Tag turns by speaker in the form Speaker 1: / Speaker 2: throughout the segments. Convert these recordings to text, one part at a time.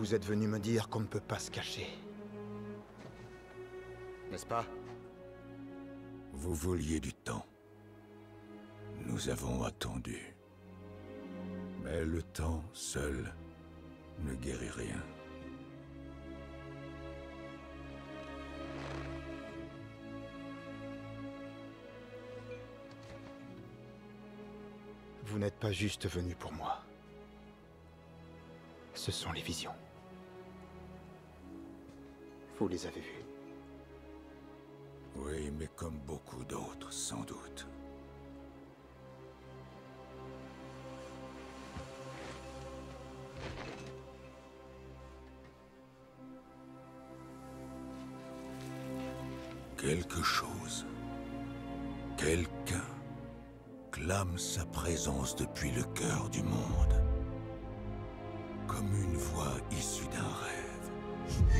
Speaker 1: vous êtes venu me dire qu'on ne peut pas se cacher. N'est-ce pas Vous vouliez du temps. Nous avons attendu. Mais le temps seul ne guérit rien. Vous n'êtes pas juste venu pour moi. Ce sont les visions. Vous les avez vus. Oui, mais comme beaucoup d'autres, sans doute. Quelque chose, quelqu'un, clame sa présence depuis le cœur du monde, comme une voix issue d'un rêve.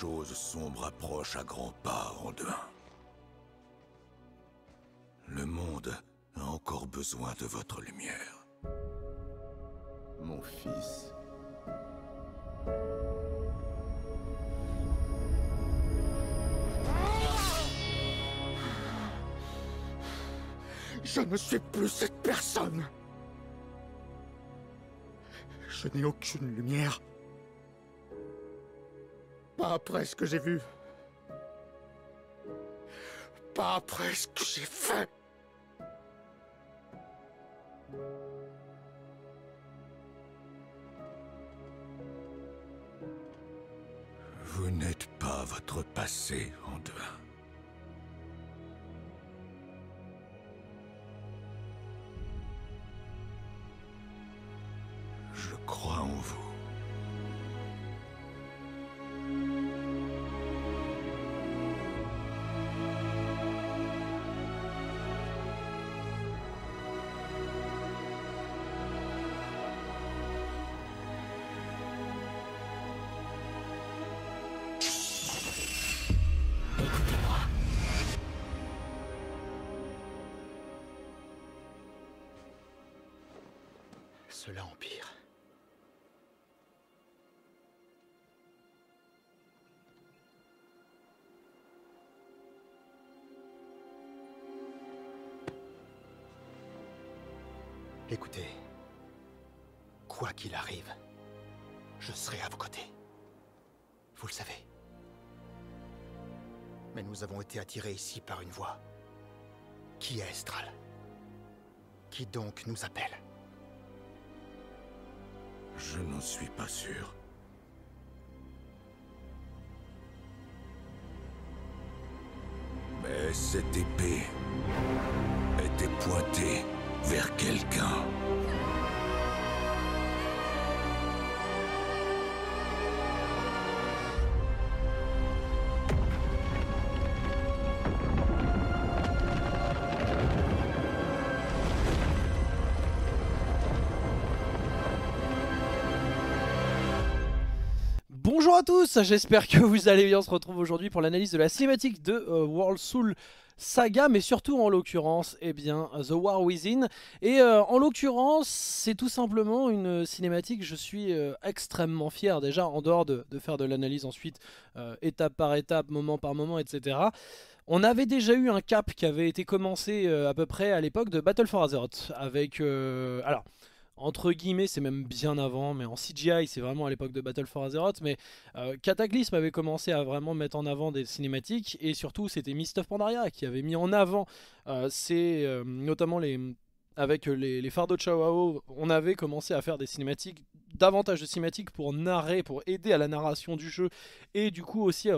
Speaker 1: chose sombre approche à grands pas, en deux. Le monde a encore besoin de votre lumière. Mon fils... Je ne suis plus cette personne. Je n'ai aucune lumière. Pas après ce que j'ai vu. Pas après ce que j'ai fait. Vous n'êtes pas votre passé, Anduin. Écoutez, quoi qu'il arrive, je serai à vos côtés. Vous le savez. Mais nous avons été attirés ici par une voix. Qui est Estral Qui donc nous appelle Je n'en suis pas sûr. Mais cette épée était pointée vers quelqu'un. Bonjour à tous, j'espère que vous allez bien. On se retrouve aujourd'hui pour l'analyse de la cinématique de euh, World Soul saga, mais surtout en l'occurrence, eh bien, The War Within. Et euh, en l'occurrence, c'est tout simplement une cinématique, je suis euh, extrêmement fier déjà, en dehors de, faire de l'analyse ensuite, euh, étape par étape, moment par moment, etc. On avait déjà eu un cap qui avait été commencé à peu près à l'époque de Battle for Azeroth, avec... alors entre guillemets, c'est même bien avant, mais en CGI, c'est vraiment à l'époque de Battle for Azeroth, mais euh, Cataclysme avait commencé à vraiment mettre en avant des cinématiques, et surtout c'était Mist of Pandaria qui avait mis en avant, euh, ces... Euh, notamment les... Avec les, les fardeaux de Chawao, on avait commencé à faire des cinématiques davantage de cinématiques pour narrer, pour aider à la narration du jeu et du coup aussi à,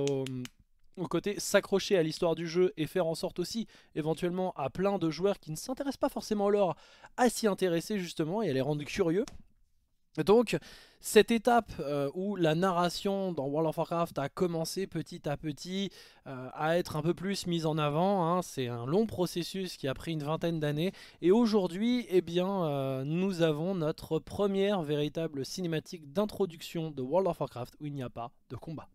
Speaker 1: au côté s'accrocher à l'histoire du jeu et faire en sorte aussi éventuellement à plein de joueurs qui ne s'intéressent pas forcément à l'or à s'y intéresser justement et à les rendre curieux. Donc cette étape euh, où la narration dans World of Warcraft a commencé petit à petit euh, à être un peu plus mise en avant, hein, c'est un long processus qui a pris une vingtaine d'années et aujourd'hui eh bien, euh, nous avons notre première véritable cinématique d'introduction de World of Warcraft où il n'y a pas de combat.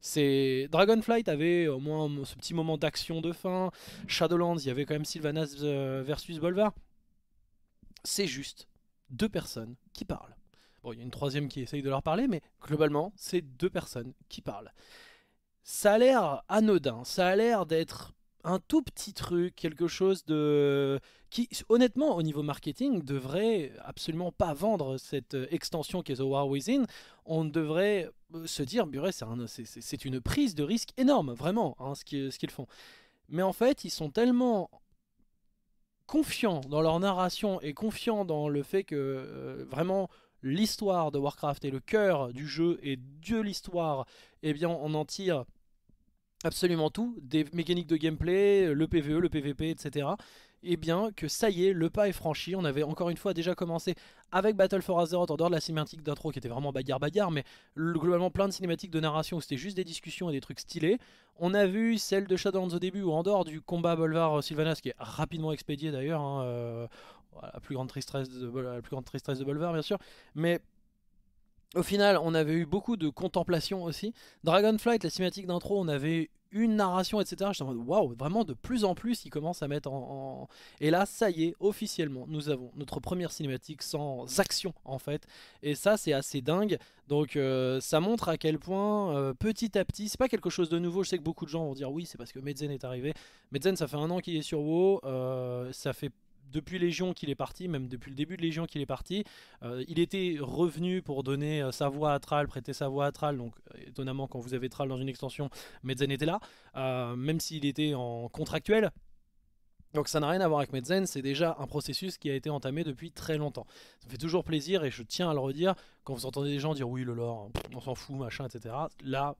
Speaker 1: C'est Dragonflight avait au moins ce petit moment d'action de fin. Shadowlands, il y avait quand même Sylvanas euh, versus Bolvar. C'est juste deux personnes qui parlent. Bon, il y a une troisième qui essaye de leur parler, mais globalement, c'est deux personnes qui parlent. Ça a l'air anodin, ça a l'air d'être un tout petit truc, quelque chose de qui, honnêtement, au niveau marketing, devrait absolument pas vendre cette euh, extension qu'est The War Within. On devrait euh, se dire, Buret, c'est une prise de risque énorme, vraiment, hein, ce qu'ils font. Mais en fait, ils sont tellement confiants dans leur narration et confiants dans le fait que euh, vraiment l'histoire de Warcraft est le cœur du jeu et Dieu l'histoire, eh bien, on en tire absolument tout, des mécaniques de gameplay, euh, le PvE, le PvP, etc. Et eh bien que ça y est, le pas est franchi, on avait encore une fois déjà commencé avec Battle for Azeroth, en dehors de la cinématique d'intro qui était vraiment bagarre-bagarre, mais globalement plein de cinématiques de narration où c'était juste des discussions et des trucs stylés. On a vu celle de Shadowlands au début, ou en dehors du combat Bolvar euh, Sylvanas, qui est rapidement expédié d'ailleurs, hein, euh, la, plus grande tristesse de, la plus grande tristesse de Bolvar bien sûr, mais au final, on avait eu beaucoup de contemplation aussi. Dragonflight, la cinématique d'intro, on avait une narration, etc. J'étais en mode waouh, vraiment de plus en plus, ils commencent à mettre en, Et là, ça y est, officiellement, nous avons notre première cinématique sans action, en fait. Et ça, c'est assez dingue. Donc, euh, ça montre à quel point, euh, petit à petit, c'est pas quelque chose de nouveau. Je sais que beaucoup de gens vont dire oui, c'est parce que Medzen est arrivé. Medzen, ça fait un an qu'il est sur WoW. Euh, ça fait depuis Légion qu'il est parti, même depuis le début de Légion qu'il est parti, euh, il était revenu pour donner euh, sa voix à Tral, prêter sa voix à Tral. Donc, euh, étonnamment, quand vous avez Tral dans une extension, Medzen était là, même s'il était en contractuel, donc ça n'a rien à voir avec Medzen, c'est déjà un processus qui a été entamé depuis très longtemps. Ça me fait toujours plaisir et je tiens à le redire quand vous entendez des gens dire oui le lore, on s'en fout, machin, etc. Là,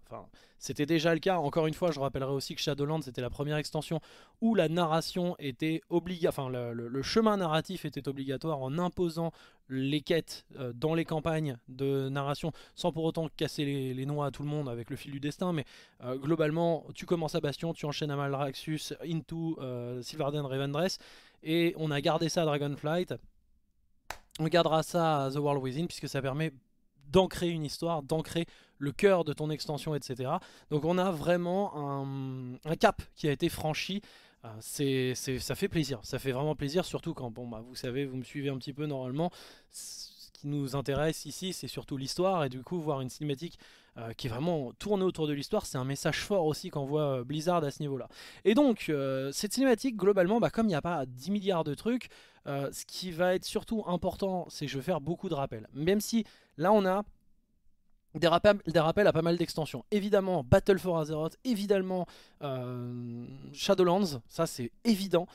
Speaker 1: c'était déjà le cas. Encore une fois, je rappellerai aussi que Shadowlands c'était la première extension où la narration était le, chemin narratif était obligatoire en imposant les quêtes euh, dans les campagnes de narration, sans pour autant casser les, noix à tout le monde avec le fil du destin, mais euh, globalement, tu commences à Bastion, tu enchaînes à Malraxus, Into, euh, silverden Sylvarden, dress et on a gardé ça à Dragonflight, on gardera ça à The World Within, puisque ça permet d'ancrer une histoire, d'ancrer le cœur de ton extension, etc. Donc on a vraiment un cap qui a été franchi ah, c'est, ça fait plaisir, ça fait vraiment plaisir, surtout quand, bon, bah, vous savez, vous me suivez un petit peu normalement. Ce qui nous intéresse ici, c'est surtout l'histoire, et du coup, voir une cinématique euh, qui est vraiment tournée autour de l'histoire, c'est un message fort aussi qu'envoie euh, Blizzard à ce niveau-là. Et donc, euh, cette cinématique, globalement, bah, comme il n'y a pas 10 milliards de trucs, ce qui va être surtout important, c'est je vais faire beaucoup de rappels. Même si là, on a des, rappels, à pas mal d'extensions. Évidemment, Battle for Azeroth, évidemment, euh, Shadowlands, ça c'est évident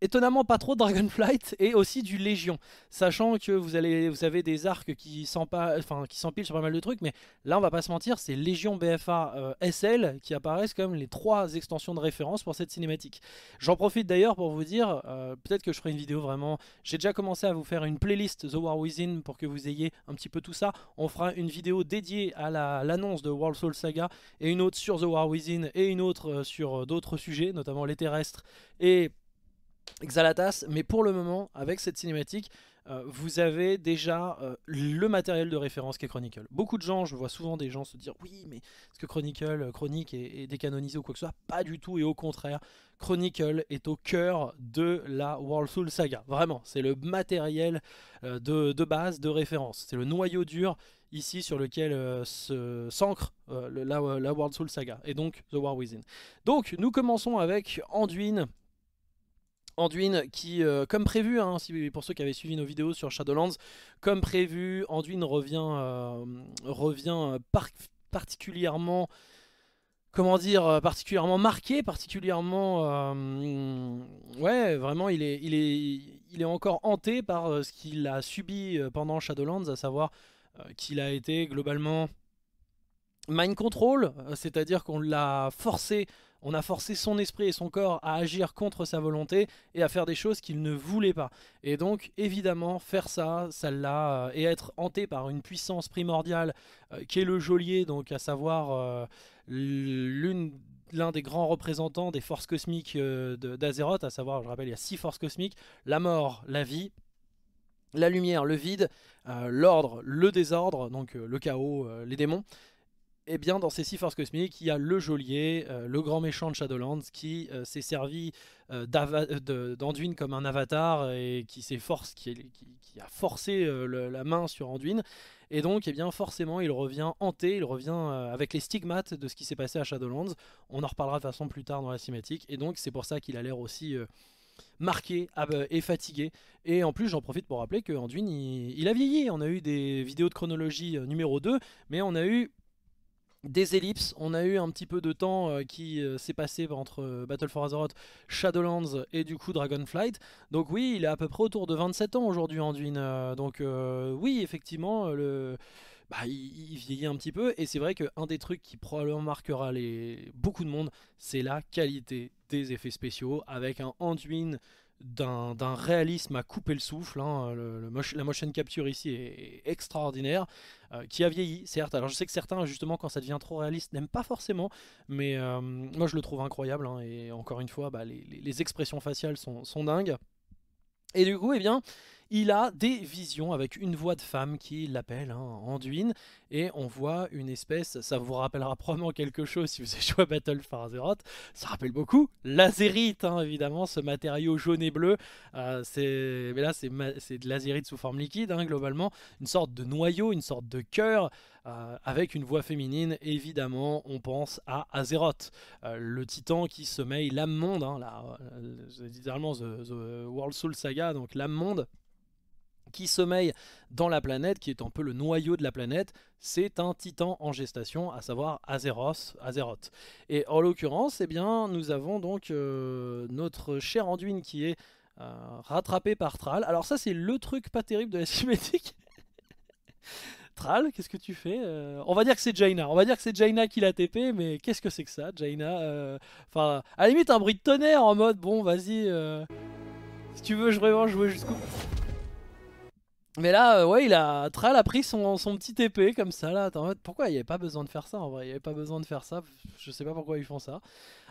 Speaker 1: étonnamment pas trop de Dragonflight et aussi du Légion. Sachant que vous, allez, vous avez des arcs qui s'empilent sur pas mal de trucs, mais là on va pas se mentir, c'est Légion BFA euh, SL qui apparaissent comme les trois extensions de référence pour cette cinématique. J'en profite d'ailleurs pour vous dire, euh, peut-être que je ferai une vidéo vraiment... J'ai déjà commencé à vous faire une playlist The War Within pour que vous ayez un petit peu tout ça. On fera une vidéo dédiée à l'annonce de World Soul Saga et une autre sur The War Within et une autre euh, sur d'autres sujets, notamment les terrestres et Xalatas, mais pour le moment, avec cette cinématique, euh, vous avez déjà euh, le matériel de référence est Chronicle. Beaucoup de gens, je vois souvent des gens se dire oui, mais est-ce que Chronicle, euh, Chronique est, décanonisé ou quoi que ce soit Pas du tout, et au contraire, Chronicle est au cœur de la World Soul Saga. Vraiment, c'est le matériel de, base, de référence. C'est le noyau dur ici sur lequel s'ancre la, la World Soul Saga, et donc The War Within. Donc, nous commençons avec Anduin Anduin qui, euh, comme prévu, hein, pour ceux qui avaient suivi nos vidéos sur Shadowlands, comme prévu, Anduin revient, euh, revient euh, particulièrement, comment dire, particulièrement marqué, particulièrement, ouais, vraiment, il est, il est, il est encore hanté par ce qu'il a subi pendant Shadowlands, à savoir qu'il a été globalement mind control, c'est-à-dire qu'on l'a forcé on a forcé son esprit et son corps à agir contre sa volonté et à faire des choses qu'il ne voulait pas. Et donc, évidemment, faire ça, celle-là, euh, et être hanté par une puissance primordiale euh, qui est le geôlier, donc à savoir euh, l'une l'un des grands représentants des forces cosmiques d'Azeroth, à savoir, je rappelle, il y a six forces cosmiques, la mort, la vie, la lumière, le vide, l'ordre, le désordre, donc le chaos, les démons, eh bien, dans ces six forces cosmiques, il y a le geôlier, euh, le grand méchant de Shadowlands, qui euh, s'est servi euh, d'Anduin comme un avatar et qui, force, qui, a forcé la main sur Anduin. Et donc, eh bien, forcément, il revient hanté, il revient avec les stigmates de ce qui s'est passé à Shadowlands. On en reparlera de façon plus tard dans la cinématique. Et donc, c'est pour ça qu'il a l'air aussi marqué ah, bah, et fatigué. Et en plus, j'en profite pour rappeler que Anduin, il, a vieilli. On a eu des vidéos de chronologie numéro 2, mais on a eu des ellipses. On a eu un petit peu de temps euh, qui euh, s'est passé entre euh, Battle for Azeroth, Shadowlands et du coup Dragonflight. Donc oui, il est à peu près autour de 27 ans aujourd'hui Anduin. donc oui, effectivement, le... Bah, il, vieillit un petit peu. Et c'est vrai qu'un des trucs qui probablement marquera les... beaucoup de monde, c'est la qualité des effets spéciaux avec un Anduin d'un réalisme à couper le souffle. Hein. la motion capture ici est, extraordinaire, euh, qui a vieilli, certes. Alors je sais que certains, justement, quand ça devient trop réaliste, n'aiment pas forcément, mais euh, moi je le trouve incroyable. Hein. Et encore une fois, bah, les, expressions faciales sont, sont dingues. Et du coup, eh bien, il a des visions avec une voix de femme qui l'appelle hein, Anduin, et on voit une espèce, ça vous rappellera probablement quelque chose si vous avez joué à Battle for Azeroth, ça rappelle beaucoup l'azérite, hein, évidemment, ce matériau jaune et bleu, euh, c'est, mais là c'est, de l'azérite sous forme liquide, hein, globalement, une sorte de noyau, une sorte de cœur, euh, avec une voix féminine, évidemment, on pense à Azeroth, euh, le titan qui sommeille l'âme-monde, hein, littéralement the, World Soul Saga, donc l'âme-monde, qui sommeille dans la planète, qui est un peu le noyau de la planète, c'est un titan en gestation, à savoir Azeroth. Azeroth. Et en l'occurrence, eh bien, nous avons donc euh, notre cher Anduin qui est euh, rattrapé par Thrall. Alors ça, c'est le truc pas terrible de la cinématique. Thrall, qu'est-ce que tu fais euh, On va dire que c'est Jaina. On va dire que c'est Jaina qui l'a TP, mais qu'est-ce que c'est que ça, Jaina Enfin, à la limite, un bruit de tonnerre en mode, bon, vas-y... Si tu veux, je vraiment jouer jusqu'au bout. Mais là, euh, ouais, il a Tral a pris son, son petit épée comme ça là. Attends, pourquoi il n'y avait pas besoin de faire ça en vrai Il n'y avait pas besoin de faire ça. Je sais pas pourquoi ils font ça.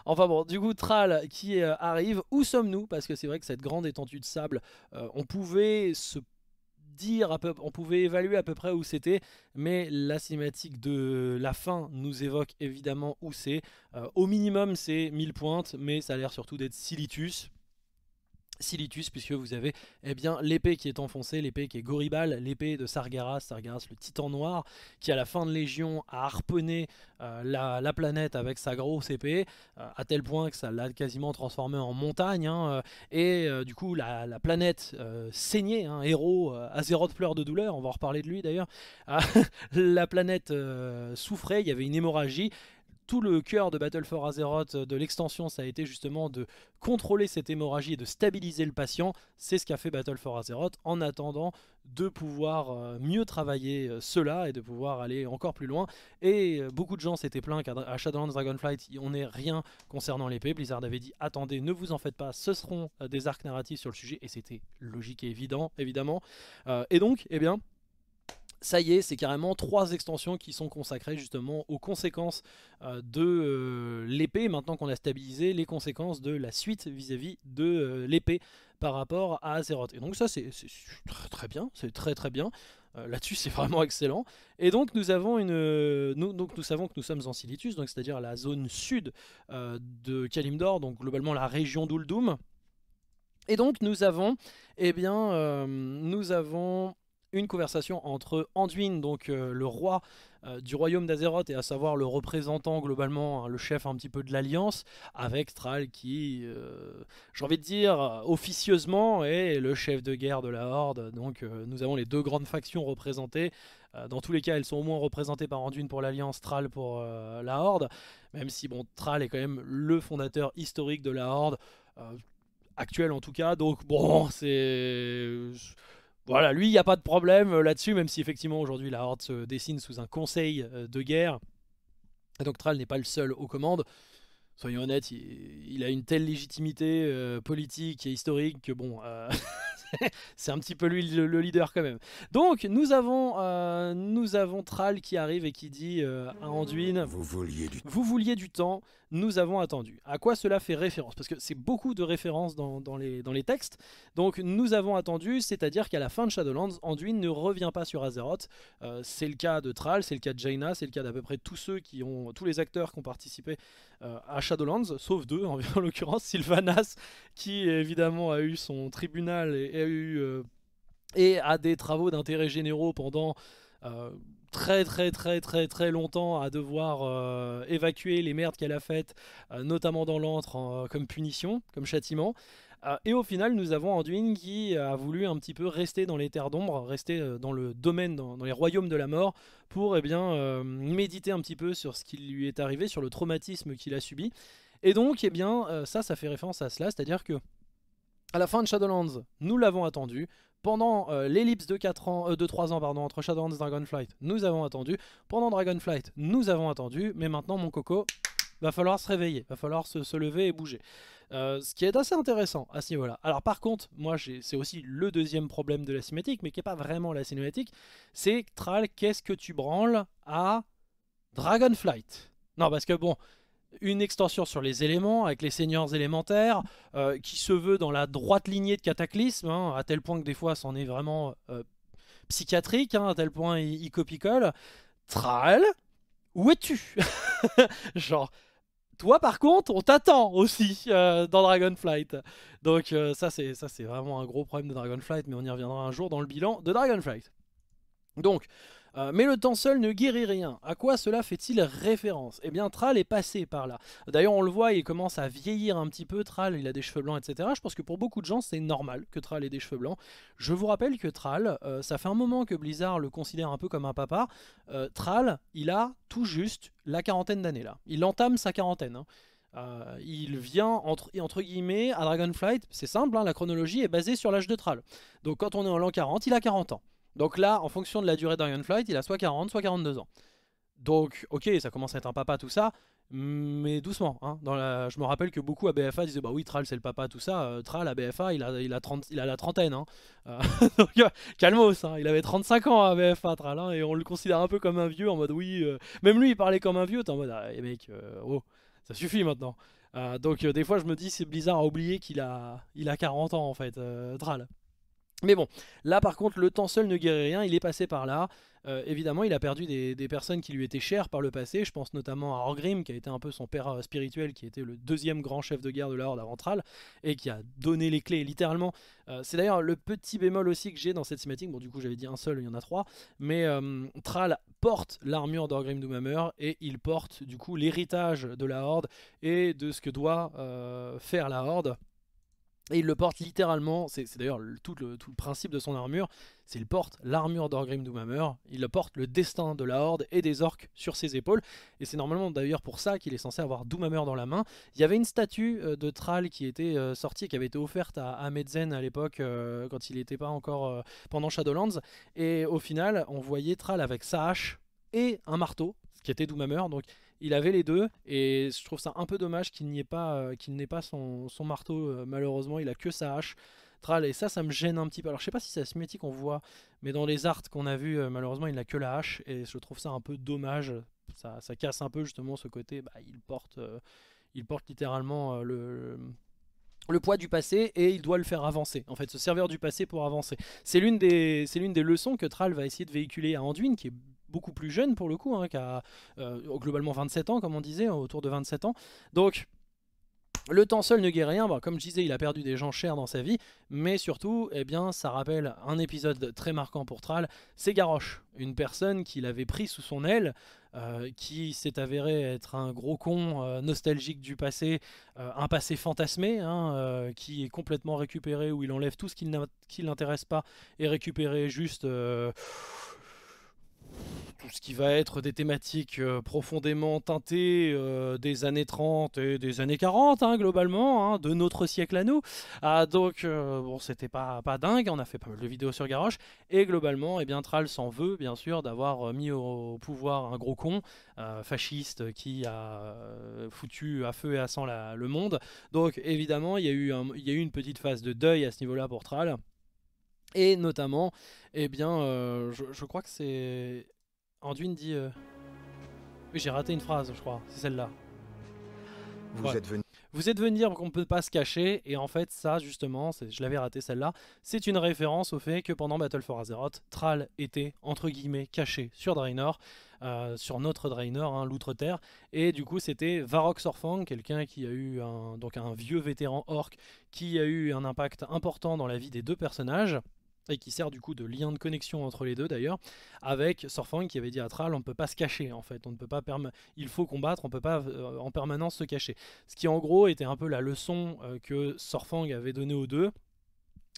Speaker 1: Enfin bon, du coup, Tral qui euh, arrive. Où sommes-nous Parce que c'est vrai que cette grande étendue de sable, euh, on pouvait se dire à peu, on pouvait évaluer à peu près où c'était, mais la cinématique de la fin nous évoque évidemment où c'est. au minimum, c'est 1000 pointes, mais ça a l'air surtout d'être Silitus, Silitus, puisque vous avez eh bien l'épée qui est enfoncée, l'épée qui est Goribal, l'épée de Sargeras, Sargeras le titan noir, qui à la fin de Légion a harponné euh, la, planète avec sa grosse épée, euh, à tel point que ça l'a quasiment transformé en montagne, hein, euh, et du coup la, planète saignée, un hein, héros, Azeroth pleure de douleur, on va en reparler de lui d'ailleurs, la planète souffrait, il y avait une hémorragie, tout le cœur de Battle for Azeroth, euh, de l'extension, ça a été justement de contrôler cette hémorragie et de stabiliser le patient. C'est ce qu'a fait Battle for Azeroth en attendant de pouvoir euh, mieux travailler euh, cela et de pouvoir aller encore plus loin. Et beaucoup de gens s'étaient plaints qu'à Shadowlands Dragonflight, on n'est rien concernant l'épée. Blizzard avait dit attendez, ne vous en faites pas, ce seront des arcs narratifs sur le sujet. Et c'était logique et évident, évidemment. et donc, eh bien, ça y est, c'est carrément trois extensions qui sont consacrées justement aux conséquences euh, de euh, l'épée, maintenant qu'on a stabilisé les conséquences de la suite vis-à-vis de euh, l'épée par rapport à Azeroth. Et donc ça c'est très, très bien, c'est très très bien. Là-dessus c'est vraiment excellent. Et donc nous avons une. Nous, donc nous savons que nous sommes en Silitus, c'est-à-dire la zone sud de Kalimdor, donc globalement la région d'Uldum. Et donc nous avons, eh bien, nous avons une conversation entre Anduin, donc euh, le roi euh, du royaume d'Azeroth, et à savoir le représentant globalement, hein, le chef un petit peu de l'alliance, avec Thrall qui, euh, j'ai envie de dire, officieusement est le chef de guerre de la Horde. Donc nous avons les deux grandes factions représentées. Dans tous les cas, elles sont au moins représentées par Anduin pour l'Alliance, Thrall pour la Horde. Même si, bon, Thrall est quand même le fondateur historique de la Horde actuel en tout cas. Donc bon, c'est voilà, lui, il n'y a pas de problème euh, là-dessus, même si effectivement aujourd'hui la Horde se dessine sous un conseil euh, de guerre. donc Thrall n'est pas le seul aux commandes. Soyons honnêtes, il, a une telle légitimité euh, politique et historique que bon, c'est un petit peu lui le, leader quand même. Donc nous avons, nous avons Thrall qui arrive et qui dit à Anduin vous vouliez du temps, nous avons attendu. À quoi cela fait référence Parce que c'est beaucoup de références dans, les, dans, les, textes. Donc nous avons attendu, c'est-à-dire qu'à la fin de Shadowlands, Anduin ne revient pas sur Azeroth. Euh, c'est le cas de Thrall, c'est le cas de Jaina, c'est le cas d'à peu près tous ceux qui ont, tous les acteurs qui ont participé euh, à Shadowlands, sauf deux en, l'occurrence, Sylvanas, qui évidemment a eu son tribunal et, a eu... Euh, et a des travaux d'intérêt généraux pendant très très très très très longtemps à devoir euh, évacuer les merdes qu'elle a faites, euh, notamment dans l'antre, euh, comme punition, comme châtiment. et au final, nous avons Anduin qui a voulu un petit peu rester dans les terres d'ombre, rester dans le domaine, dans, les royaumes de la mort, pour eh bien, méditer un petit peu sur ce qui lui est arrivé, sur le traumatisme qu'il a subi. Et donc, eh bien, ça, ça fait référence à cela, c'est-à-dire que à la fin de Shadowlands, nous l'avons attendu, pendant euh, l'ellipse de, 4 ans, euh, de 3 ans pardon, entre Shadowlands et Dragonflight, nous avons attendu. Pendant Dragonflight, nous avons attendu. Mais maintenant, mon coco, va falloir se réveiller, va falloir se, lever et bouger. Euh, ce qui est assez intéressant à ce niveau-là. Alors par contre, moi c'est aussi le deuxième problème de la cinématique, mais qui n'est pas vraiment la cinématique, c'est Tral, qu'est-ce que tu branles à Dragonflight Non, parce que bon, une extension sur les éléments avec les seigneurs élémentaires euh, qui se veut dans la droite lignée de Cataclysme, hein, à tel point que des fois c'en est vraiment euh, psychiatrique, hein, à tel point il, copie-colle. Tral, où es-tu Genre, toi par contre, on t'attend aussi euh, dans Dragonflight. Donc ça c'est ça c'est vraiment un gros problème de Dragonflight, mais on y reviendra un jour dans le bilan de Dragonflight. Donc, euh, mais le temps seul ne guérit rien. À quoi cela fait-il référence Eh bien, Thrall est passé par là. D'ailleurs, on le voit, il commence à vieillir un petit peu. Thrall, il a des cheveux blancs, etc. Je pense que pour beaucoup de gens, c'est normal que Thrall ait des cheveux blancs. Je vous rappelle que Thrall, euh, ça fait un moment que Blizzard le considère un peu comme un papa. Euh, trall il a tout juste la quarantaine d'années là. Il entame sa quarantaine. Hein. il vient entre, guillemets à Dragonflight, c'est simple, hein, la chronologie est basée sur l'âge de Thrall. Donc quand on est en l'an 40, il a 40 ans. Donc là, en fonction de la durée Flight, il a soit 40, soit 42 ans. Donc, ok, ça commence à être un papa, tout ça, mais doucement. Hein. Je me rappelle que beaucoup à BFA disaient Bah oui, Tral, c'est le papa, tout ça. Euh, Tral, à BFA, il a, il il a la trentaine. Hein. Euh, donc, calmos, hein. il avait 35 ans à BFA, Tral, et on le considère un peu comme un vieux en mode Oui, euh, même lui, il parlait comme un vieux. T'es en mode ah, eh, mec, oh, ça suffit maintenant. donc, des fois, je me dis C'est Blizzard à oublier qu'il a... Il a 40 ans en fait, Tral. Mais bon, là par contre, le temps seul ne guérit rien, il est passé par là. Euh, évidemment, il a perdu des, personnes qui lui étaient chères par le passé. Je pense notamment à Orgrim, qui a été un peu son père euh, spirituel, qui était le deuxième grand chef de guerre de la Horde avant Thrall, et qui a donné les clés, littéralement. Euh, c'est d'ailleurs le petit bémol aussi que j'ai dans cette cinématique. Bon, du coup, j'avais dit un seul, il y en a trois. Mais Thrall porte l'armure d'Orgrim Doomhammer, et il porte, du coup, l'héritage de la Horde et de ce que doit faire la Horde et il le porte littéralement, c'est d'ailleurs tout le, principe de son armure, c'est qu'il porte l'armure d'Orgrim Doomhammer, il porte le destin de la Horde et des orques sur ses épaules, et c'est normalement d'ailleurs pour ça qu'il est censé avoir Doomhammer dans la main. Il y avait une statue euh, de Thrall qui était euh, sortie qui avait été offerte à, à Medzen à l'époque, euh, quand il n'était pas encore pendant Shadowlands, et au final on voyait Thrall avec sa hache et un marteau, qui était Doomhammer, donc il avait les deux et je trouve ça un peu dommage qu'il n'y ait pas, euh, qu'il n'ait pas son, marteau. Euh, malheureusement, il a que sa hache. Tral Et ça, ça me gêne un petit peu. Alors, je sais pas si c'est asymétrique, on voit, mais dans les arts qu'on a vu, euh, malheureusement, il n'a que la hache. Et je trouve ça un peu dommage. Ça, casse un peu justement ce côté. Bah, il, porte, il porte littéralement le, le, poids du passé et il doit le faire avancer. En fait, se servir du passé pour avancer. C'est l'une des, des leçons que Tral va essayer de véhiculer à Anduin, qui est beaucoup plus jeune pour le coup, hein, euh, globalement 27 ans, comme on disait, hein, autour de 27 ans. Donc, le temps seul ne guérit rien, comme je disais, il a perdu des gens chers dans sa vie, mais surtout, eh bien, ça rappelle un épisode très marquant pour Tral, c'est Garrosh, une personne qu'il avait pris sous son aile, euh, qui s'est avéré être un gros con euh, nostalgique du passé, un passé fantasmé, hein, qui est complètement récupéré, où il enlève tout ce qui ne l'intéresse pas, et récupéré juste ce qui va être des thématiques euh, profondément teintées euh, des années 30 et des années 40, hein, globalement, hein, de notre siècle à nous. Ah, donc, euh, bon, c'était pas, pas dingue, on a fait pas mal de vidéos sur Garrosh, et globalement, et eh bien, Tral s'en veut, bien sûr, d'avoir mis au, pouvoir un gros con, fasciste, qui a foutu à feu et à sang le monde. Donc, évidemment, il y, a eu y eu une petite phase de deuil à ce niveau-là pour Tral. Et notamment, eh bien, je, crois que c'est Anduin dit. Euh, j'ai raté une phrase, je crois. C'est celle-là. Vous êtes venu. Vous êtes venir qu'on ne peut pas se cacher, et en fait, ça, justement, je l'avais raté celle-là, c'est une référence au fait que pendant Battle for Azeroth, Thrall était, entre guillemets, caché sur Draenor, euh, sur notre Draenor, hein, l'Outre-Terre, et du coup, c'était Varrox Sorfang, quelqu'un qui a eu donc un vieux vétéran orc, qui a eu un impact important dans la vie des deux personnages, et qui sert du coup de lien de connexion entre les deux d'ailleurs, avec Sorfang qui avait dit à Tral on ne peut pas se cacher en fait, on ne peut pas il faut combattre, on ne peut pas euh, en permanence se cacher. Ce qui en gros était un peu la leçon euh, que Sorfang avait donnée aux deux.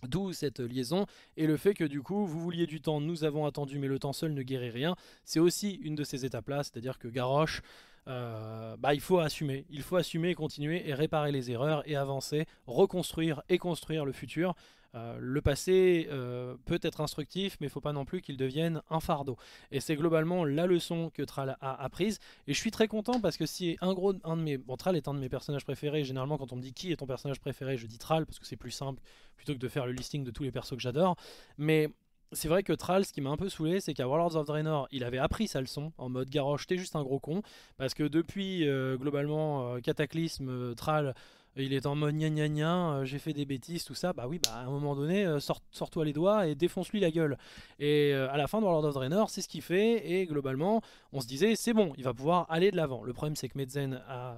Speaker 1: D'où cette liaison et le fait que du coup vous vouliez du temps, nous avons attendu mais le temps seul ne guérit rien, c'est aussi une de ces étapes-là, c'est-à-dire que Garrosh, euh, bah, il faut assumer, il faut assumer continuer et réparer les erreurs et avancer, reconstruire et construire le futur euh, le passé euh, peut être instructif, mais il ne faut pas non plus qu'il devienne un fardeau. Et c'est globalement la leçon que Tral a apprise. Et je suis très content parce que si un gros, un de mes, bon, Tral est un de mes personnages préférés. Généralement, quand on me dit qui est ton personnage préféré, je dis Tral parce que c'est plus simple plutôt que de faire le listing de tous les persos que j'adore. Mais c'est vrai que trall ce qui m'a un peu saoulé, c'est qu'à Warlords of Draenor, il avait appris sa leçon en mode Garrosh, t'es juste un gros con. Parce que depuis, euh, globalement, Cataclysme, trall, euh, il est en mode gna euh, j'ai fait des bêtises, tout ça, bah oui, bah à un moment donné, euh, sort, sors-toi les doigts et défonce-lui la gueule. Et à la fin de World of Draenor, c'est ce qu'il fait, et globalement, on se disait, c'est bon, il va pouvoir aller de l'avant. Le problème, c'est que Medzen a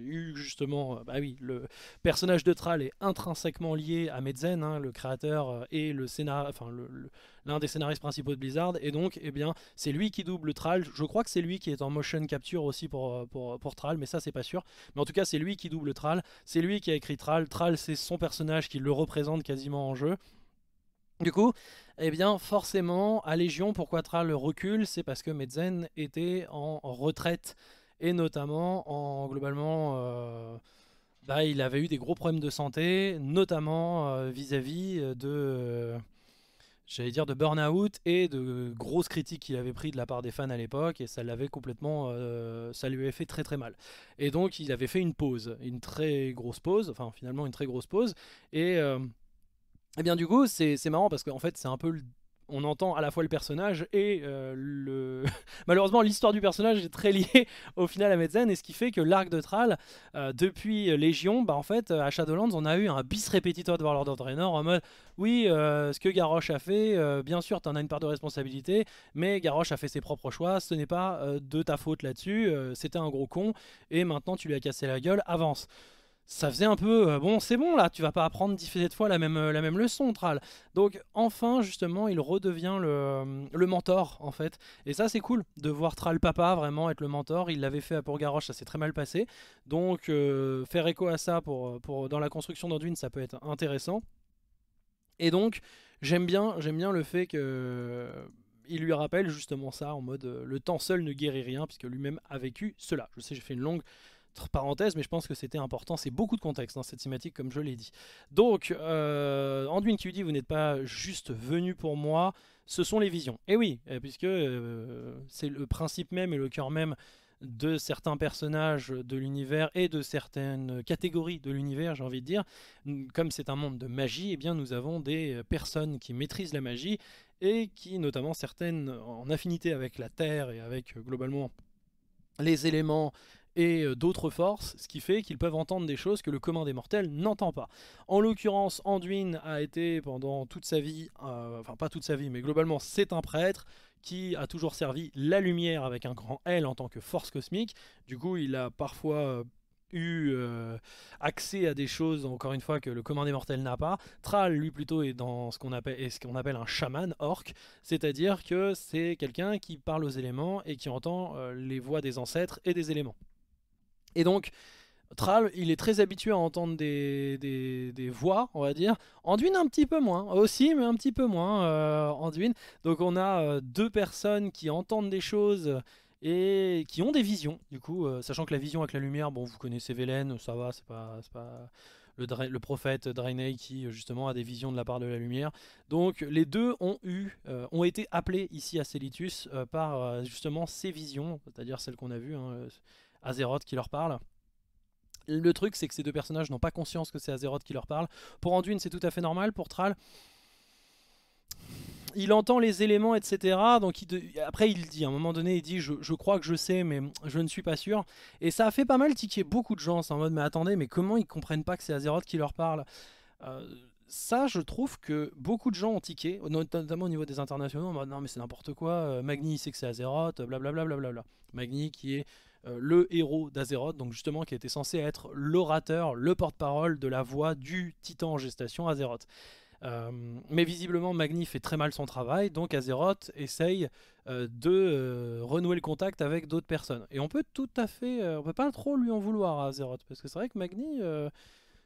Speaker 1: eu justement, bah oui, le personnage de Tral est intrinsèquement lié à Medzen, hein, le créateur et le scénar, l'un des scénaristes principaux de Blizzard. Et donc, eh bien, c'est lui qui double Tral. Je crois que c'est lui qui est en motion capture aussi pour, euh, pour, euh, mais ça, c'est pas sûr. Mais en tout cas, c'est lui qui double Tral. C'est lui qui a écrit Tral. Tral, c'est son personnage qui le représente quasiment en jeu. Du coup, eh bien, forcément, à Légion, pourquoi Thrall recule C'est parce que Medzen était en retraite, et notamment en globalement. Euh, bah, il avait eu des gros problèmes de santé, notamment vis à -vis de j'allais dire de burn-out et de grosses critiques qu'il avait pris de la part des fans à l'époque et ça l'avait complètement euh, ça lui avait fait très très mal et donc il avait fait une pause une très grosse pause enfin finalement une très grosse pause et et euh, eh bien du coup c'est marrant parce qu'en fait c'est un peu le on entend à la fois le personnage et euh, le... Malheureusement, l'histoire du personnage est très liée au final à Metzen, et ce qui fait que l'arc de Thrall, euh, depuis Légion, bah, en fait, euh, à Shadowlands, on a eu un bis répétitoire de Warlord of Draenor en mode « Oui, ce que Garrosh a fait, bien sûr, t'en as une part de responsabilité, mais Garrosh a fait ses propres choix, ce n'est pas de ta faute là-dessus, c'était un gros con, et maintenant tu lui as cassé la gueule, avance » ça faisait un peu euh, bon c'est bon là tu vas pas apprendre dix fois la même, euh, la même leçon Tral donc enfin justement il redevient euh, le, mentor en fait et ça c'est cool de voir Tral papa vraiment être le mentor il l'avait fait à Garrosh, ça s'est très mal passé donc faire écho à ça pour, pour dans la construction d'Anduin ça peut être intéressant et donc j'aime bien j'aime bien le fait que lui rappelle justement ça en mode le temps seul ne guérit rien puisque lui-même a vécu cela. Je sais, j'ai fait une longue Parenthèse, mais je pense que c'était important. C'est beaucoup de contexte dans cette thématique, comme je l'ai dit. Donc, euh, Anduin qui dit, vous n'êtes pas juste venu pour moi, ce sont les visions. Et eh oui, euh, puisque euh, c'est le principe même et le cœur même de certains personnages de l'univers et de certaines catégories de l'univers, j'ai envie de dire. Comme c'est un monde de magie, eh bien nous avons des personnes qui maîtrisent la magie et qui, notamment certaines en affinité avec la Terre et avec globalement les éléments, et euh, d'autres forces, ce qui fait qu'ils peuvent entendre des choses que le commun des mortels n'entend pas. En l'occurrence, Anduin a été pendant toute sa vie, euh, enfin pas toute sa vie, mais globalement c'est un prêtre qui a toujours servi la lumière avec un grand L en tant que force cosmique. Du coup, il a parfois euh, eu accès à des choses, encore une fois, que le commun des mortels n'a pas. Tral, lui, plutôt, est dans ce qu'on appelle, un chaman orc, c'est-à-dire que c'est quelqu'un qui parle aux éléments et qui entend les voix des ancêtres et des éléments. Et donc, Tral, il est très habitué à entendre des, voix, on va dire. Anduin un petit peu moins, aussi, mais un petit peu moins, euh, Anduin. Donc on a euh, deux personnes qui entendent des choses et qui ont des visions, du coup. Euh, sachant que la vision avec la lumière, bon, vous connaissez Velen, ça va, c'est pas... Le, prophète Draenei qui justement a des visions de la part de la lumière. Donc les deux ont eu, ont été appelés ici à Celitus par justement ces visions, c'est-à-dire celles qu'on a vues, hein, Azeroth qui leur parle. Le truc, c'est que ces deux personnages n'ont pas conscience que c'est Azeroth qui leur parle. Pour Anduin, c'est tout à fait normal. Pour Thrall, il entend les éléments, etc. Donc après, il dit, à un moment donné, il dit je, crois que je sais, mais je ne suis pas sûr. Et ça a fait pas mal tiquer beaucoup de gens. C'est en mode Mais attendez, mais comment ils comprennent pas que c'est Azeroth qui leur parle euh, Ça, je trouve que beaucoup de gens ont tiqué, notamment au niveau des internationaux. non, mais c'est n'importe quoi. Euh, Magni, il sait que c'est Azeroth, blablabla. Bla, bla, Magni qui est euh, le héros d'Azeroth, donc justement qui était censé être l'orateur, le porte-parole de la voix du titan en gestation Azeroth. Euh, mais visiblement, Magni fait très mal son travail, donc Azeroth essaye euh, de renouer le contact avec d'autres personnes. Et on peut tout à fait, on peut pas trop lui en vouloir à hein, Azeroth, parce que c'est vrai que Magni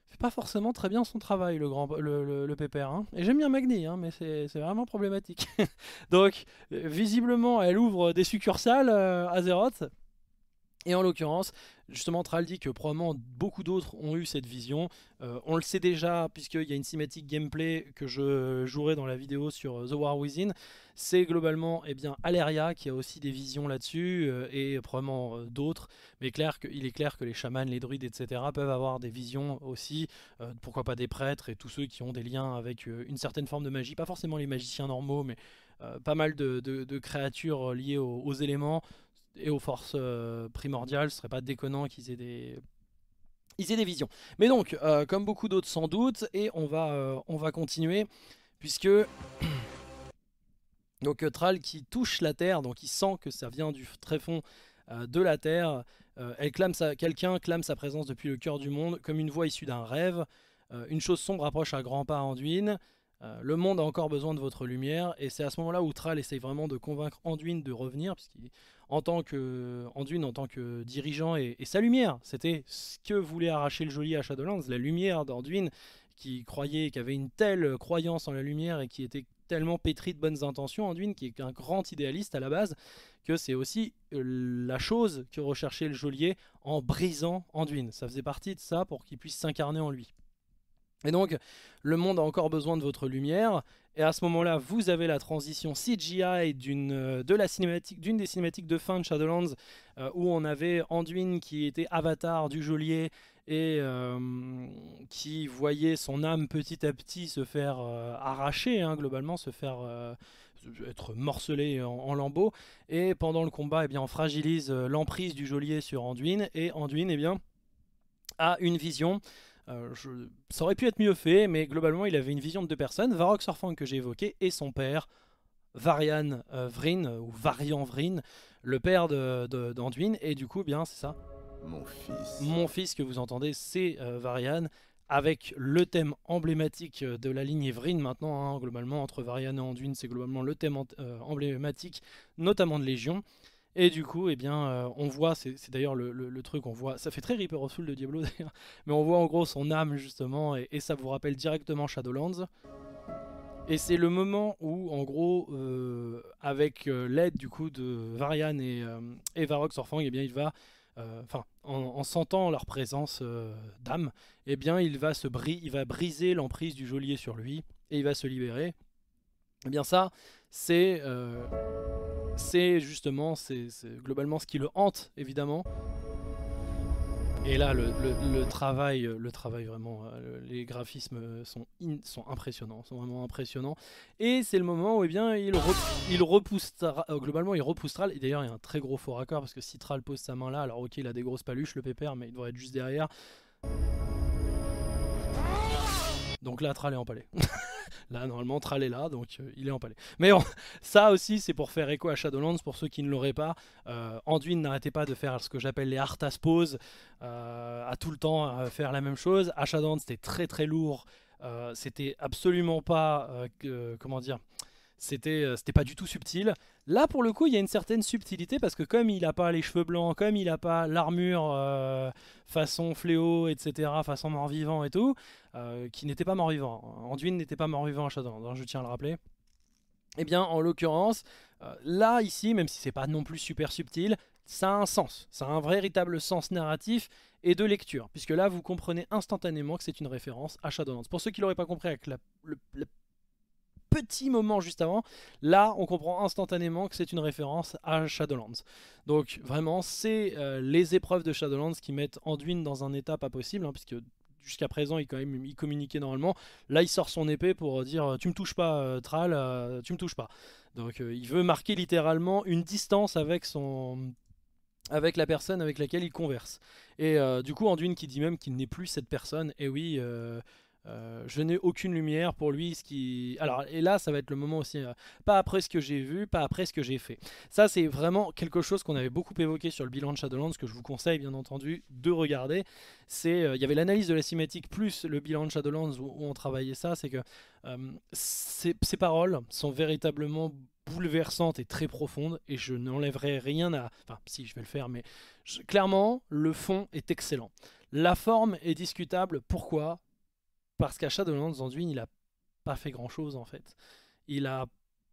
Speaker 1: fait pas forcément très bien son travail, le grand, le, le, pépère. Hein. Et j'aime bien Magni, hein, mais c'est vraiment problématique. donc, visiblement, elle ouvre des succursales Azeroth. Et en l'occurrence, justement, Tral dit que probablement beaucoup d'autres ont eu cette vision. Euh, on le sait déjà, puisqu'il y a une cinématique gameplay que je jouerai dans la vidéo sur euh, The War Within. C'est globalement eh bien, Aleria qui a aussi des visions là-dessus, euh, et probablement d'autres. Mais clair il est clair que les chamans, les druides, etc. peuvent avoir des visions aussi. pourquoi pas des prêtres et tous ceux qui ont des liens avec une certaine forme de magie. Pas forcément les magiciens normaux, mais pas mal de, créatures liées aux éléments et aux forces euh, primordiales, ce serait pas déconnant qu'ils aient des des visions. Mais donc, euh, comme beaucoup d'autres sans doute, et on va, euh, on va continuer, puisque... donc Thrall qui touche la terre, donc il sent que ça vient du très fond de la terre, elle clame quelqu'un clame sa présence depuis le cœur du monde, comme une voix issue d'un rêve, une chose sombre approche à grands pas Anduin, euh, le monde a encore besoin de votre lumière, et c'est à ce moment-là où Tral essaie vraiment de convaincre Anduin de revenir, puisqu'il en tant que en tant que dirigeant et, sa lumière, c'était ce que voulait arracher le geôlier à Shadowlands, la lumière d'Anduin qui croyait, qui avait une telle croyance en la lumière et qui était tellement pétri de bonnes intentions, Anduin qui est un grand idéaliste à la base, que c'est aussi euh, la chose que recherchait le geôlier en brisant Anduin. Ça faisait partie de ça pour qu'il puisse s'incarner en lui. Et donc, le monde a encore besoin de votre lumière. Et à ce moment-là, vous avez la transition CGI d'une euh, de la cinématique, d'une des cinématiques de fin de Shadowlands, euh, où on avait Anduin qui était avatar du geôlier et euh, qui voyait son âme petit à petit se faire arracher, hein, globalement, se faire être morcelé en, lambeaux. Et pendant le combat, eh bien, on fragilise l'emprise du geôlier sur Anduin et Anduin, eh bien, a une vision. Euh, ça aurait pu être mieux fait, mais globalement, il avait une vision de deux personnes, Varrox Orphan que j'ai évoqué, et son père, Varian euh, Vrin Vryn, ou Varian Vryn, le père d'Anduin, de, et du coup, bien, c'est ça. Mon fils. Mon fils que vous entendez, c'est euh, Varian, avec le thème emblématique de la ligne Evrin. maintenant, hein, globalement, entre Varian et Anduin, c'est globalement le thème emblématique, notamment de Légion. Et du coup, eh bien, euh, on voit, c'est d'ailleurs le, truc, on voit, ça fait très Reaper of Soul de Diablo mais on voit en gros son âme justement, et, ça vous rappelle directement Shadowlands. Et c'est le moment où, en gros, euh, avec euh, l'aide du coup de Varian et, Varrox Orfang, eh bien, il va en, sentant leur présence d'âme, eh bien, il va, se il va briser l'emprise du geôlier sur lui et il va se libérer. Eh bien ça, c'est euh, justement, c'est globalement ce qui le hante, évidemment. Et là, le, travail, euh, le travail vraiment, euh, les graphismes sont, impressionnants, sont vraiment impressionnants. Et c'est le moment où, eh bien, il, globalement, il repousse Et d'ailleurs, il y a un très gros faux raccord, parce que si Tral pose sa main là, alors ok, il a des grosses paluches, le pépère, mais il devrait être juste derrière. Donc là, Tral est empalé. Là, normalement, Tral est là, donc euh, il est empalé. Mais bon, ça aussi, c'est pour faire écho à Shadowlands, pour ceux qui ne l'auraient pas. Euh, Anduin n'arrêtait pas de faire ce que j'appelle les Arthas poses, euh, à tout le temps faire la même chose. À Shadowlands, c'était très très lourd. c'était absolument pas. comment dire c'était euh, c'était pas du tout subtil. Là, pour le coup, il y a une certaine subtilité parce que comme il a pas les cheveux blancs, comme il a pas l'armure euh, façon fléau, etc., façon mort-vivant et tout, euh, qui n'était pas mort-vivant. Anduin n'était pas mort-vivant à Shadowlands, je tiens à le rappeler. Eh bien, en l'occurrence, là, ici, même si c'est pas non plus super subtil, ça a un sens, ça a un véritable sens narratif et de lecture, puisque là, vous comprenez instantanément que c'est une référence à Shadowlands. Pour ceux qui l'auraient pas compris avec la petit moment juste avant. Là, on comprend instantanément que c'est une référence à Shadowlands. Donc vraiment, c'est euh, les épreuves de Shadowlands qui mettent Anduin dans un état pas possible, hein, puisque jusqu'à présent il, quand même, il communiquait normalement. Là il sort son épée pour dire euh, tu me touches pas euh, Tral, tu me touches pas. Donc il veut marquer littéralement une distance avec son avec la personne avec laquelle il converse. Et du coup Anduin qui dit même qu'il n'est plus cette personne, et oui euh, je n'ai aucune lumière pour lui. Ce qui... Alors, et là, ça va être le moment aussi. Euh, pas après ce que j'ai vu, pas après ce que j'ai fait. Ça, c'est vraiment quelque chose qu'on avait beaucoup évoqué sur le bilan de Shadowlands, que je vous conseille bien entendu de regarder. C'est, euh, il y avait l'analyse de la cinématique plus le bilan de Shadowlands où, on travaillait ça. C'est que ces, paroles sont véritablement bouleversantes et très profondes, et je n'enlèverai rien à... Enfin, si, je vais le faire, mais clairement, le fond est excellent. La forme est discutable, pourquoi parce qu'à Shadowlands, Anduin, il a pas fait grand chose en fait. Il a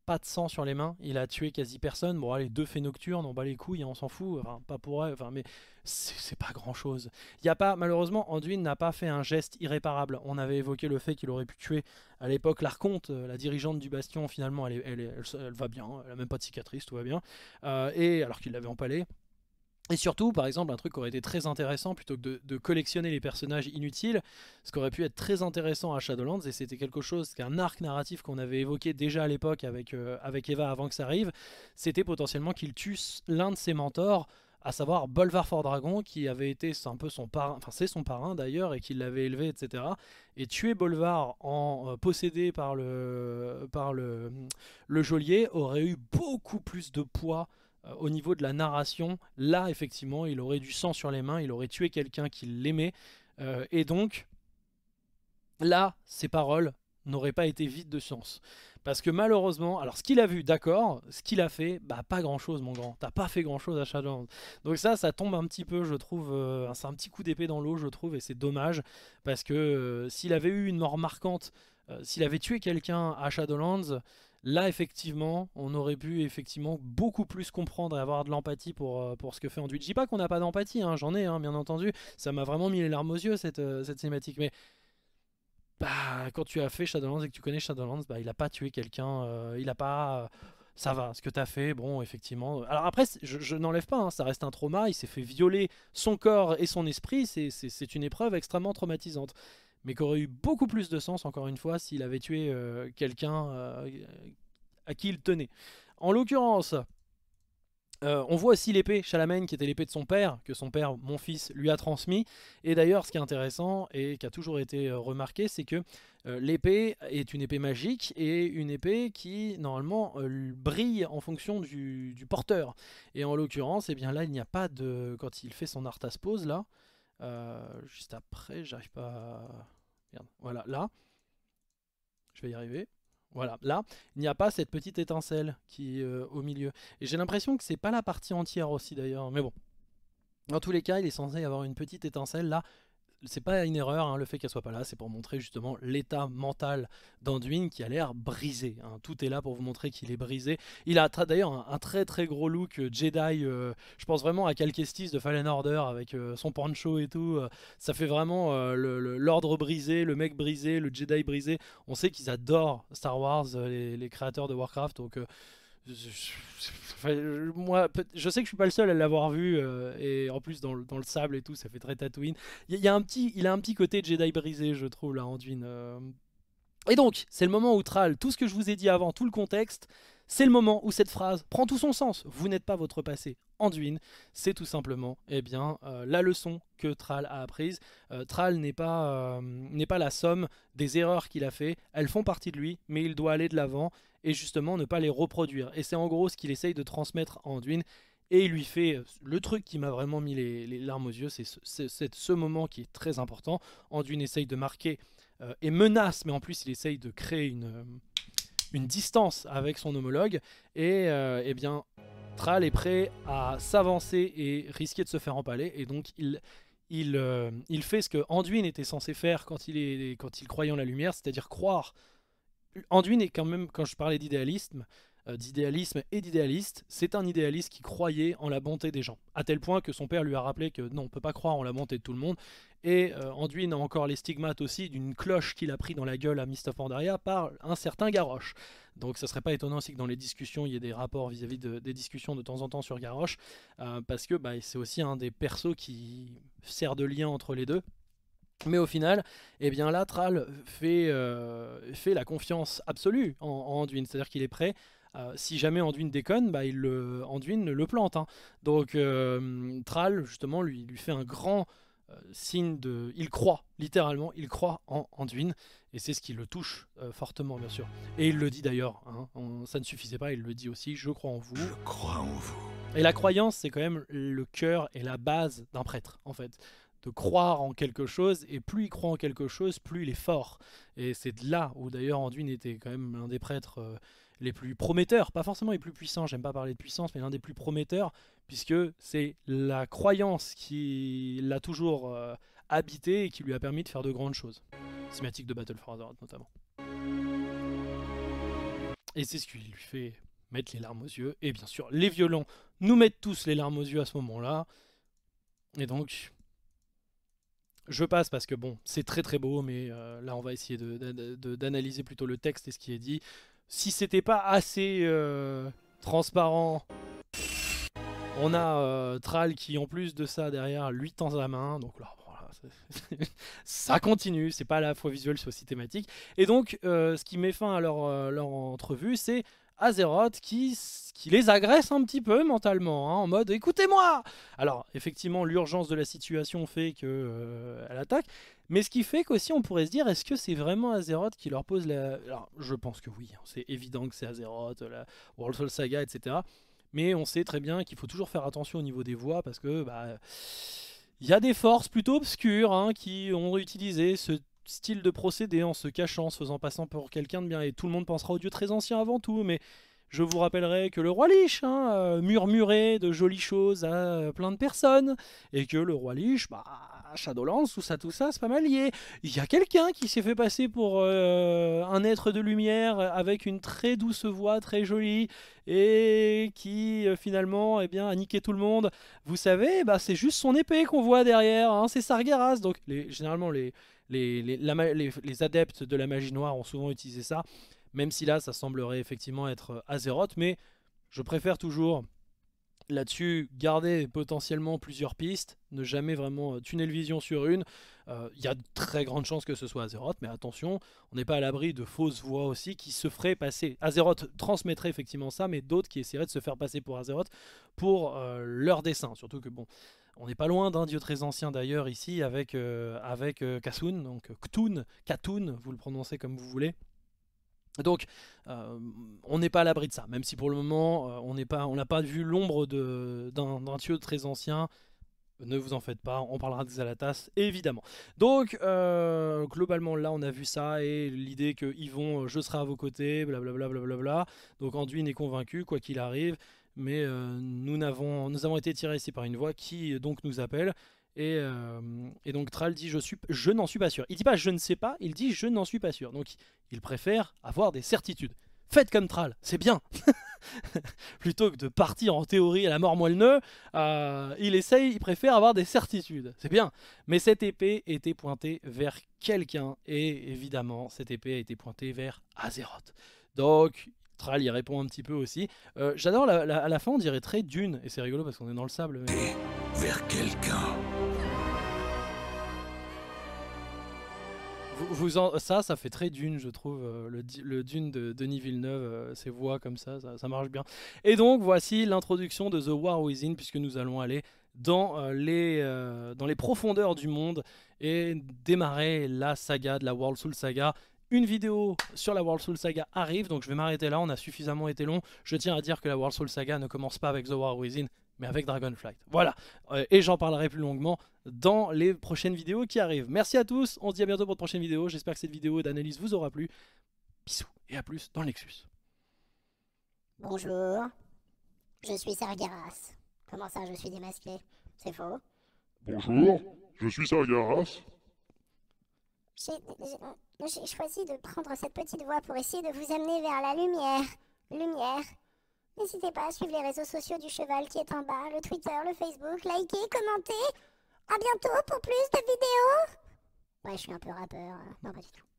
Speaker 1: pas de sang sur les mains, il a tué quasi personne. Bon, les deux faits nocturnes, on bat les couilles, on s'en fout. Enfin, pas pour elle, enfin, mais c'est pas grand chose. Il a pas, malheureusement, Anduin n'a pas fait un geste irréparable. On avait évoqué le fait qu'il aurait pu tuer à l'époque l'arconte, euh, la dirigeante du bastion. Finalement, elle, va bien, hein. elle a même pas de cicatrice, tout va bien. Euh, et alors qu'il l'avait empalé. Et surtout, par exemple, un truc qui aurait été très intéressant, plutôt que de, collectionner les personnages inutiles, ce qui aurait pu être très intéressant à Shadowlands, et c'était quelque chose, qu'un arc narratif qu'on avait évoqué déjà à l'époque avec, euh, avec Eva avant que ça arrive, c'était potentiellement qu'il tue l'un de ses mentors, à savoir Bolvar dragon qui avait été un peu son parrain, enfin c'est son parrain d'ailleurs, et qui l'avait élevé, etc. Et tuer Bolvar en euh, possédé par le, par le, le geôlier aurait eu beaucoup plus de poids euh, au niveau de la narration, là effectivement, il aurait du sang sur les mains, il aurait tué quelqu'un qui l'aimait, euh, et donc là, ses paroles n'auraient pas été vides de sens. Parce que malheureusement, alors ce qu'il a vu, d'accord, ce qu'il a fait, bah pas grand chose mon grand, t'as pas fait grand chose à Shadowlands. Donc ça, ça tombe un petit peu, je trouve, euh, c'est un petit coup d'épée dans l'eau, je trouve, et c'est dommage, parce que s'il avait eu une mort marquante, s'il avait tué quelqu'un à Shadowlands, Là, effectivement, on aurait pu effectivement beaucoup plus comprendre et avoir de l'empathie pour, euh, pour ce que fait en Je dis pas qu'on n'a pas d'empathie, hein, j'en ai, hein, bien entendu. Ça m'a vraiment mis les larmes aux yeux, euh, cette, cinématique. Mais bah, quand tu as fait Shadowlands et que tu connais Shadowlands, bah, il n'a pas tué quelqu'un, euh, il a pas... ça va, ce que tu as fait, bon, effectivement. Alors après, je, n'enlève pas, hein, ça reste un trauma, il s'est fait violer son corps et son esprit, c'est une épreuve extrêmement traumatisante mais qui aurait eu beaucoup plus de sens, encore une fois, s'il avait tué euh, quelqu'un euh, à qui il tenait. En l'occurrence, euh, on voit ici l'épée Chalamène, qui était l'épée de son père, que son père, mon fils, lui a transmis. Et d'ailleurs, ce qui est intéressant et qui a toujours été remarqué, c'est que l'épée est une épée magique et une épée qui, normalement, brille en fonction du, porteur. Et en l'occurrence, et eh bien là, il n'y a pas de... Quand il fait son pose là, euh, juste après, j'arrive pas à... Voilà, là, je vais y arriver. Voilà, là, il n'y a pas cette petite étincelle qui est euh, au milieu. Et j'ai l'impression que c'est pas la partie entière aussi d'ailleurs, mais bon. Dans tous les cas, il est censé y avoir une petite étincelle là c'est pas une erreur hein, le fait qu'elle soit pas là, c'est pour montrer justement l'état mental d'Anduin qui a l'air brisé. Hein. Tout est là pour vous montrer qu'il est brisé. Il a d'ailleurs un, très très gros look euh, Jedi. Euh, je pense vraiment à Kestis de Fallen Order avec euh, son poncho et tout. ça fait vraiment l'ordre brisé, le mec brisé, le Jedi brisé. On sait qu'ils adorent Star Wars, les, les, créateurs de Warcraft, donc moi, je sais que je suis pas le seul à l'avoir vu, euh, et en plus dans le, sable et tout, ça fait très Tatooine. Il y, a un petit, il a un petit côté Jedi brisé, je trouve, là, Anduin. Euh. Et donc, c'est le moment où tout ce que je vous ai dit avant, tout le contexte, c'est le moment où cette phrase prend tout son sens. Vous n'êtes pas votre passé, Anduin, c'est tout simplement eh bien, euh, la leçon que Thrall a apprise. Euh, Thrall n'est pas, euh, n'est pas la somme des erreurs qu'il a fait, elles font partie de lui, mais il doit aller de l'avant et justement ne pas les reproduire. Et c'est en gros ce qu'il essaye de transmettre à Anduin. Et il lui fait le truc qui m'a vraiment mis les, larmes aux yeux, c'est ce, ce, moment qui est très important. Anduin essaye de marquer et menace, mais en plus il essaye de créer une une distance avec son homologue et euh, eh bien Tral est prêt à s'avancer et risquer de se faire empaler et donc il, il, euh, il fait ce que Anduin était censé faire quand il, est, quand il croyait en la lumière, c'est-à-dire croire. Anduin est quand même, quand je parlais d'idéalisme, euh, d'idéalisme et d'idéaliste, c'est un idéaliste qui croyait en la bonté des gens, à tel point que son père lui a rappelé que non, on peut pas croire en la bonté de tout le monde, et Anduin euh, a encore les stigmates aussi d'une cloche qu'il a pris dans la gueule à Mr. of par un certain Garrosh. Donc ça serait pas étonnant si que dans les discussions, il y ait des rapports vis-à-vis de, des discussions de temps en temps sur Garrosh, euh, parce que bah, c'est aussi un des persos qui sert de lien entre les deux. Mais au final, et eh bien là, fait, fait la confiance absolue en Anduin, c'est-à-dire qu'il est prêt euh, si jamais Anduin déconne, bah, il le, Anduin le plante. Hein. Donc euh, Tral justement, lui, fait un grand euh, signe de... Il croit, littéralement, il croit en Anduin, et c'est ce qui le touche fortement, bien sûr. Et il le dit d'ailleurs, hein, ça ne suffisait pas, il le dit aussi, je crois en vous. Je crois en vous. Et la croyance, c'est quand même le cœur et la base d'un prêtre, en fait de croire en quelque chose, et plus il croit en quelque chose, plus il est fort. Et c'est de là où d'ailleurs Anduin était quand même l'un des prêtres les plus prometteurs, pas forcément les plus puissants, j'aime pas parler de puissance, mais l'un des plus prometteurs, puisque c'est la croyance qui l'a toujours euh, habité et qui lui a permis de faire de grandes choses. Cinématique de Battle for Azeroth notamment. Et c'est ce qui lui fait mettre les larmes aux yeux. Et bien sûr, les violons nous mettent tous les larmes aux yeux à ce moment-là. Et donc, je passe parce que bon, c'est très très beau, mais euh, là on va essayer d'analyser plutôt le texte et ce qui est dit si c'était pas assez euh, transparent, on a euh, Tral qui, en plus de ça, derrière, lui tend sa main. Donc là, voilà, ça continue. C'est pas à la fois visuel, c'est aussi thématique. Et donc, euh, ce qui met fin à leur, entrevue, c'est Azeroth qui, qui, les agresse un petit peu mentalement, hein, en mode écoutez-moi Alors, effectivement, l'urgence de la situation fait qu'elle attaque, mais ce qui fait qu'aussi on pourrait se dire, est-ce que c'est vraiment Azeroth qui leur pose la... Alors je pense que oui, hein, c'est évident que c'est Azeroth, la World Soul Saga, etc. Mais on sait très bien qu'il faut toujours faire attention au niveau des voix parce que... Bah, il y a des forces plutôt obscures hein, qui ont utilisé ce style de procédé en se cachant, en se faisant passant pour quelqu'un de bien. Et tout le monde pensera au dieu très ancien avant tout, mais je vous rappellerai que le roi Lich hein, euh, murmurait de jolies choses à plein de personnes, et que le roi Lich, bah, Shadowlands, tout ça, tout ça, c'est pas mal lié. Il y a quelqu'un qui s'est fait passer pour euh, un être de lumière avec une très douce voix, très jolie, et qui euh, finalement eh bien, a niqué tout le monde. Vous savez, bah, c'est juste son épée qu'on voit derrière, hein, c'est Sargeras. Donc généralement, les, les, adeptes de la magie noire ont souvent utilisé ça, même si là, ça semblerait effectivement être euh, Azeroth, mais je préfère toujours Là-dessus, garder potentiellement plusieurs pistes, ne jamais vraiment euh, tunnel vision sur une. Euh, il y a de très grandes chances que ce soit Azeroth, mais attention, on n'est pas à l'abri de fausses voix aussi qui se feraient passer. Azeroth transmettrait effectivement ça, mais d'autres qui essaieraient de se faire passer pour Azeroth pour euh, leur dessin. Surtout que bon, on n'est pas loin d'un dieu très ancien d'ailleurs ici avec, avec donc Ktoun, Katoun, vous le prononcez comme vous voulez. Donc, euh, on n'est pas à l'abri de ça, même si pour le moment, euh, on n'a pas vu l'ombre d'un tuyau très ancien. Ne vous en faites pas, on parlera de Zalatas, évidemment. Donc, euh, globalement, là, on a vu ça, et l'idée que Yvon, je serai à vos côtés, blablabla. Bla Donc, Anduin est convaincu, quoi qu'il arrive, mais nous, avons, nous avons été tirés ici par une voix qui, donc, nous appelle, euh, et, donc Tral dit je, suis, je n'en suis pas sûr. Il dit pas je ne sais pas, il dit je n'en suis pas sûr. Donc il préfère avoir des certitudes. Faites comme Tral, c'est bien. Plutôt que de partir en théorie à la mort moelle euh, il essaye, il préfère avoir des certitudes. C'est bien. Mais cette épée était pointée vers quelqu'un. Et évidemment, cette épée a été pointée vers Azeroth. Donc il y répond un petit peu aussi. Euh, j'adore, la, à la fin, on dirait très Dune, et c'est rigolo parce qu'on est dans le sable. vers quelqu'un. Vous, en, ça, ça fait très dune, je trouve. Euh, le, dune de Denis Villeneuve, euh, ses voix comme ça, ça, ça, marche bien. Et donc, voici l'introduction de The War Within, puisque nous allons aller dans, les, dans les profondeurs du monde et démarrer la saga de la World Soul Saga, une vidéo sur la World Soul Saga arrive, donc je vais m'arrêter là, on a suffisamment été long. Je tiens à dire que la World Soul Saga ne commence pas avec The War Within, mais avec Dragonflight. Voilà, euh, et j'en parlerai plus longuement dans les prochaines vidéos qui arrivent. Merci à tous, on se dit à bientôt pour de prochaines vidéos. J'espère que cette vidéo d'analyse vous aura plu. Bisous et à plus dans le Lexus. Bonjour, je suis Sargaras. Comment ça, je suis démasqué C'est faux Bonjour, je suis Sargeras j'ai choisi de prendre cette petite voie pour essayer de vous amener vers la lumière. Lumière. N'hésitez pas à suivre les réseaux sociaux du cheval qui est en bas, le Twitter, le Facebook, likez, commentez. A bientôt pour plus de vidéos. Ouais, je suis un peu rappeur. Hein. Non, pas du tout.